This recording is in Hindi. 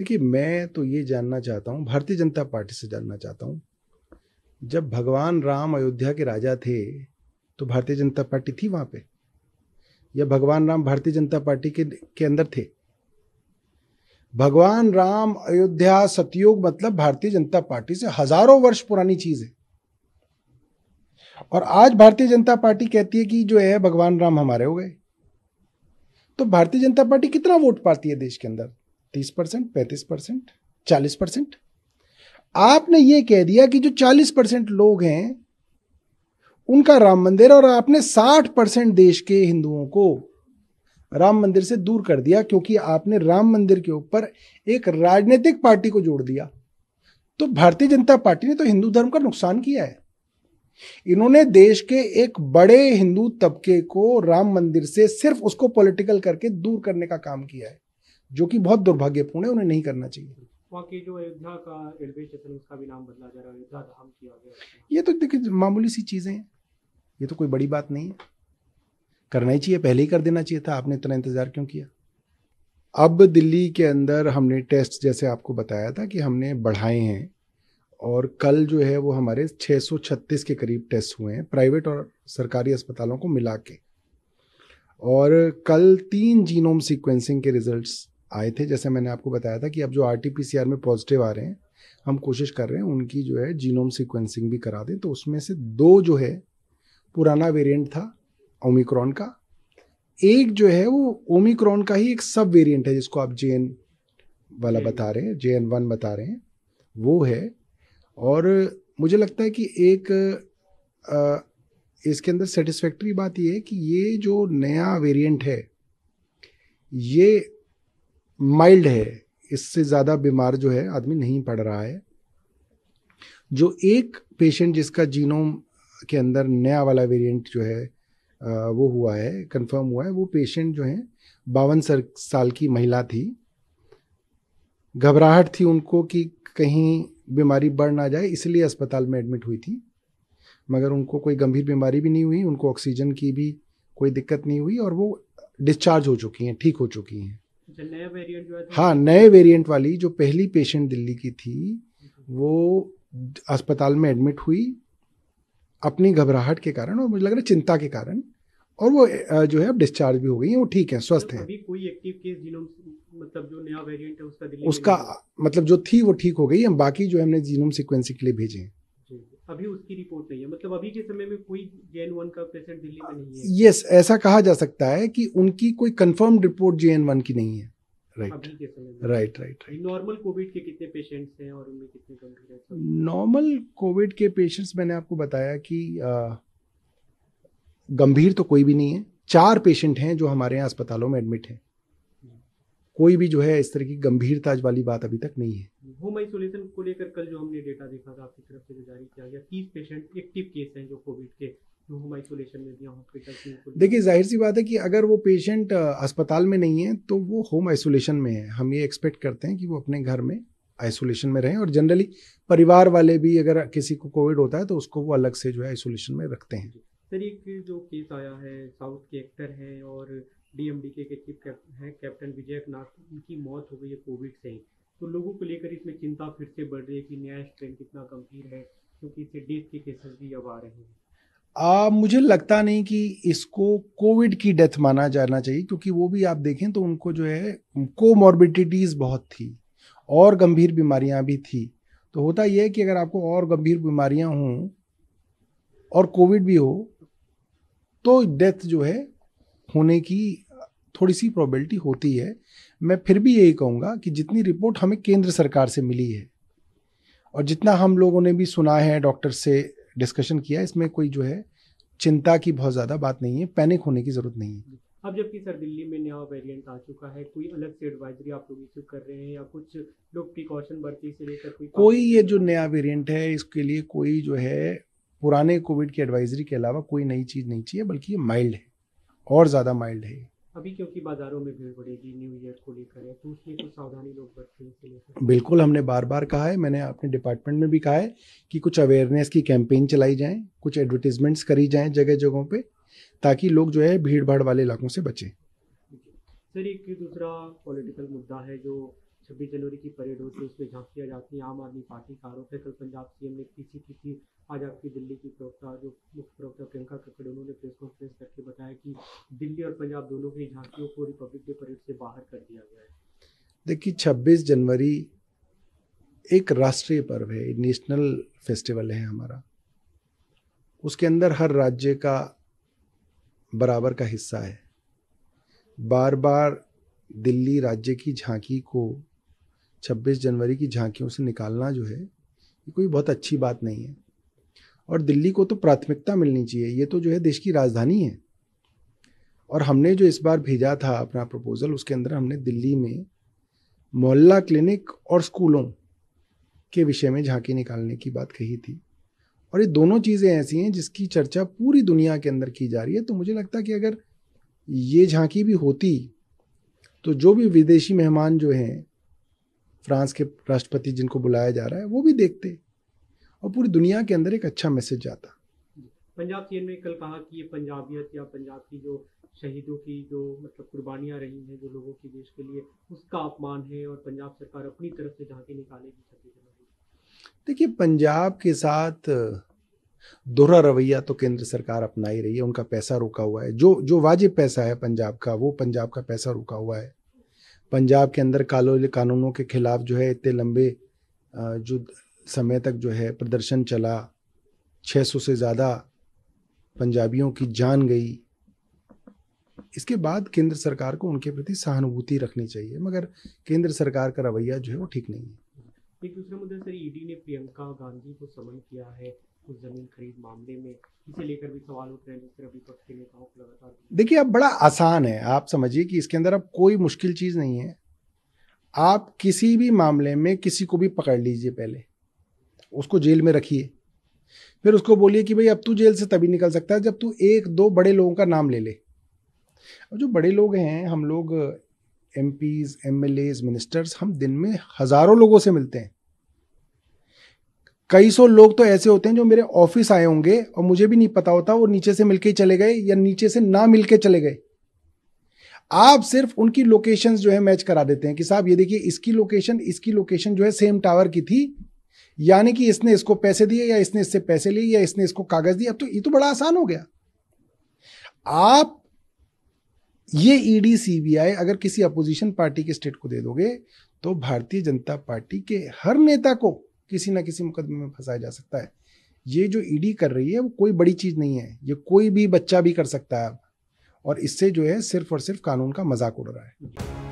देखिए मैं तो ये जानना चाहता हूँ भारतीय जनता पार्टी से जानना चाहता हूँ जब भगवान राम अयोध्या के राजा थे तो भारतीय जनता पार्टी थी वहाँ पे या भगवान राम भारतीय जनता पार्टी के के अंदर थे भगवान राम अयोध्या सतयोग मतलब भारतीय जनता पार्टी से हजारों वर्ष पुरानी चीज है और आज भारतीय जनता पार्टी कहती है कि जो है भगवान राम हमारे हो गए तो भारतीय जनता पार्टी कितना वोट पाती है देश के अंदर तीस परसेंट पैंतीस परसेंट चालीस परसेंट आपने ये कह दिया कि जो चालीस परसेंट लोग हैं उनका राम मंदिर और आपने साठ परसेंट देश के हिंदुओं को राम मंदिर से दूर कर दिया क्योंकि आपने राम मंदिर के ऊपर एक राजनीतिक पार्टी को जोड़ दिया तो भारतीय जनता पार्टी ने तो हिंदू धर्म का नुकसान किया है इन्होंने देश के एक बड़े हिंदू तबके को राम मंदिर से सिर्फ उसको पॉलिटिकल करके दूर करने का काम किया है जो कि बहुत दुर्भाग्यपूर्ण है उन्हें नहीं करना चाहिए ये तो देखिए मामूली सी चीज़ें हैं ये तो कोई बड़ी बात नहीं है करना ही चाहिए पहले ही कर देना चाहिए था आपने इतना इंतज़ार क्यों किया अब दिल्ली के अंदर हमने टेस्ट जैसे आपको बताया था कि हमने बढ़ाए हैं और कल जो है वो हमारे 636 के करीब टेस्ट हुए हैं प्राइवेट और सरकारी अस्पतालों को मिला के और कल तीन जीनोम सीक्वेंसिंग के रिजल्ट्स आए थे जैसे मैंने आपको बताया था कि अब जो आर टी पी में पॉजिटिव आ रहे हैं हम कोशिश कर रहे हैं उनकी जो है जीनोम सिक्वेंसिंग भी करा दें तो उसमें से दो जो है पुराना वेरिएंट था ओमिक्रॉन का एक जो है वो ओमिक्रॉन का ही एक सब वेरिएंट है जिसको आप जे वाला बता रहे हैं जे एन वन बता रहे हैं वो है और मुझे लगता है कि एक आ, इसके अंदर सेटिस्फैक्ट्री बात ये है कि ये जो नया वेरिएंट है ये माइल्ड है इससे ज़्यादा बीमार जो है आदमी नहीं पड़ रहा है जो एक पेशेंट जिसका जीनोम के अंदर नया वाला वेरिएंट जो है वो हुआ है कंफर्म हुआ है वो पेशेंट जो है बावन साल की महिला थी घबराहट थी उनको कि कहीं बीमारी बढ़ ना जाए इसलिए अस्पताल में एडमिट हुई थी मगर उनको कोई गंभीर बीमारी भी नहीं हुई उनको ऑक्सीजन की भी कोई दिक्कत नहीं हुई और वो डिस्चार्ज हो चुकी हैं ठीक हो चुकी हैं वेरिएंट हाँ नए वेरिएंट वाली जो पहली पेशेंट दिल्ली की थी वो अस्पताल में एडमिट हुई अपनी घबराहट के कारण और मुझे लग रहा है चिंता के कारण और वो जो है अब डिस्चार्ज भी हो गई है वो ठीक है स्वस्थ है मतलब जो नया वेरिएंट है उसका उसका मतलब जो थी वो ठीक हो गई है बाकी जो हमने जीनोम सिक्वेंसिंग के लिए भेजे हैं अभी उसकी रिपोर्ट नहीं है मतलब अभी के समय में कोई जे वन का पेशेंट दिल्ली में नहीं है यस yes, ऐसा कहा जा सकता है कि उनकी कोई कंफर्म रिपोर्ट जे वन की नहीं है right right right normal Covid के कितने पेशेंट्स हैं और उनमें कितने गंभीर नॉर्मल कोविड के पेशेंट्स मैंने आपको बताया कि गंभीर तो कोई भी नहीं है चार पेशेंट हैं जो हमारे यहाँ अस्पतालों में एडमिट हैं कोई भी जो है इस तरह की गंभीरता वाली बात अभी तक नहीं है होम आइसोलेशन को लेकर कल जो हमने डेटा देखा था आपकी तरफ से जारी किया गया तीस पेशेंट एक्टिव केस हैं जो कोविड के देखिए जाहिर सी बात है कि अगर वो पेशेंट अस्पताल में नहीं है तो वो होम आइसोलेशन में है हम ये एक्सपेक्ट करते हैं कि वो अपने घर में आइसोलेशन में रहें और जनरली परिवार वाले भी अगर किसी को कोविड होता है तो उसको वो अलग से जो है आइसोलेशन में रखते हैं सर एक जो केस आया है साउथ के एक्टर हैं और डीएमडीके के चीफ कैप्टन हैं कैप्टन विजय नाथ उनकी मौत हो गई है कोविड से ही तो लोगों को लेकर इसमें चिंता फिर से बढ़ रही है कि न्याय स्ट्रेन कितना गंभीर है क्योंकि इससे डेथ के केसेस भी अब आ रहे हैं आ, मुझे लगता नहीं कि इसको कोविड की डेथ माना जाना चाहिए क्योंकि वो भी आप देखें तो उनको जो है कोमॉर्बिडिटीज़ बहुत थी और गंभीर बीमारियां भी थी तो होता यह है कि अगर आपको और गंभीर बीमारियां हों और कोविड भी हो तो डेथ जो है होने की थोड़ी सी प्रोबेबिलिटी होती है मैं फिर भी यही कहूँगा कि जितनी रिपोर्ट हमें केंद्र सरकार से मिली है और जितना हम लोगों ने भी सुना है डॉक्टर से डिस्कशन किया इसमें कोई जो है चिंता की बहुत ज़्यादा बात नहीं है पैनिक होने की ज़रूरत नहीं है अब जबकि सर दिल्ली में नया वेरिएंट आ चुका है कोई अलग से एडवाइजरी आप लोग इश्यू कर रहे हैं या कुछ लोग प्रिकॉशन बरती से लेकर कोई कोई ये जो नया वेरिएंट है इसके लिए कोई जो है पुराने कोविड की एडवाइजरी के अलावा कोई नई चीज़ नहीं चाहिए बल्कि ये माइल्ड है और ज़्यादा माइल्ड है अभी क्योंकि बाजारों में भीड़ बढ़ेगी न्यू ईयर को लेकर है तो उसमें कुछ तो सावधानी लोग बरतें बिल्कुल हमने बार बार कहा है मैंने अपने डिपार्टमेंट में भी कहा है कि कुछ अवेयरनेस की कैंपेन चलाई जाए कुछ एडवर्टीजमेंट्स करी जाए जगह जगहों पर ताकि लोग जो है भीड़ भाड़ वाले इलाकों से बचें सर एक दूसरा पॉलिटिकल मुद्दा है जो छब्बीस जनवरी की परेड होती है उसमें झांकियाँ जाती हैं आम आदमी पार्टी का आरोप है कल पंजाब सीएम ने किसी किसी आज आपकी दिल्ली की प्रवक्ता जो मुख्य प्रवक्ता प्रियंका कक्कड़ उन्होंने प्रेस कॉन्फ्रेंस करके बताया कि दिल्ली और पंजाब दोनों की झांकियों को रिपब्लिक डे परेड से बाहर कर दिया गया है देखिए छब्बीस जनवरी एक राष्ट्रीय पर्व है नेशनल फेस्टिवल है हमारा उसके अंदर हर राज्य का बराबर का हिस्सा है बार बार दिल्ली राज्य की झांकी को 26 जनवरी की झांकियों से निकालना जो है ये कोई बहुत अच्छी बात नहीं है और दिल्ली को तो प्राथमिकता मिलनी चाहिए ये तो जो है देश की राजधानी है और हमने जो इस बार भेजा था अपना प्रपोजल उसके अंदर हमने दिल्ली में मोहल्ला क्लिनिक और स्कूलों के विषय में झांकी निकालने की बात कही थी और ये दोनों चीज़ें ऐसी हैं जिसकी चर्चा पूरी दुनिया के अंदर की जा रही है तो मुझे लगता है कि अगर ये झांकी भी होती तो जो भी विदेशी मेहमान जो हैं फ्रांस के राष्ट्रपति जिनको बुलाया जा रहा है वो भी देखते और पूरी दुनिया के अंदर एक अच्छा मैसेज जाता पंजाब सीएम ने कल कहा कि ये पंजाबियत या पंजाब की जो शहीदों की जो मतलब कुर्बानियाँ रही हैं जो लोगों की देश के लिए उसका अपमान है और पंजाब सरकार अपनी तरफ से झांकी निकालेगी छब्बीस जनवरी देखिए पंजाब के साथ दोहरा रवैया तो केंद्र सरकार अपना ही रही है उनका पैसा रुका हुआ है जो जो वाजिब पैसा है पंजाब का वो पंजाब का पैसा रुका हुआ है पंजाब के अंदर कालो कानूनों के खिलाफ जो है इतने लंबे जो समय तक जो है प्रदर्शन चला 600 से ज़्यादा पंजाबियों की जान गई इसके बाद केंद्र सरकार को उनके प्रति सहानुभूति रखनी चाहिए मगर केंद्र सरकार का रवैया जो है वो ठीक नहीं है एक दूसरा मुद्दा सर ईडी e ने प्रियंका गांधी को समन किया है उस जमीन खरीद मामले में इसे लेकर भी सवाल उठ रहे हैं जिस विपक्ष के नेताओं को लगातार देखिए अब बड़ा आसान है आप समझिए कि इसके अंदर अब कोई मुश्किल चीज़ नहीं है आप किसी भी मामले में किसी को भी पकड़ लीजिए पहले उसको जेल में रखिए फिर उसको बोलिए कि भाई अब तू जेल से तभी निकल सकता है जब तू एक दो बड़े लोगों का नाम ले ले अब जो बड़े लोग हैं हम लोग MPs MLAs ministers हम दिन में हज़ारों लोगों से मिलते हैं कई सौ लोग तो ऐसे होते हैं जो मेरे ऑफिस आए होंगे और मुझे भी नहीं पता होता वो नीचे से मिलके ही चले गए या नीचे से ना मिलके चले गए आप सिर्फ उनकी लोकेशंस जो है मैच करा देते हैं कि साहब ये देखिए इसकी लोकेशन इसकी लोकेशन जो है सेम टावर की थी यानी कि इसने इसको पैसे दिए या इसने इससे पैसे लिए या इसने इसको कागज दिया तो ये तो बड़ा आसान हो गया आप ये ईडी e सीबीआई अगर किसी अपोजिशन पार्टी के स्टेट को दे दोगे तो भारतीय जनता पार्टी के हर नेता को किसी ना किसी मुकदमे में फंसाया जा सकता है ये जो ईडी e कर रही है वो कोई बड़ी चीज़ नहीं है ये कोई भी बच्चा भी कर सकता है और इससे जो है सिर्फ और सिर्फ कानून का मजाक उड़ रहा है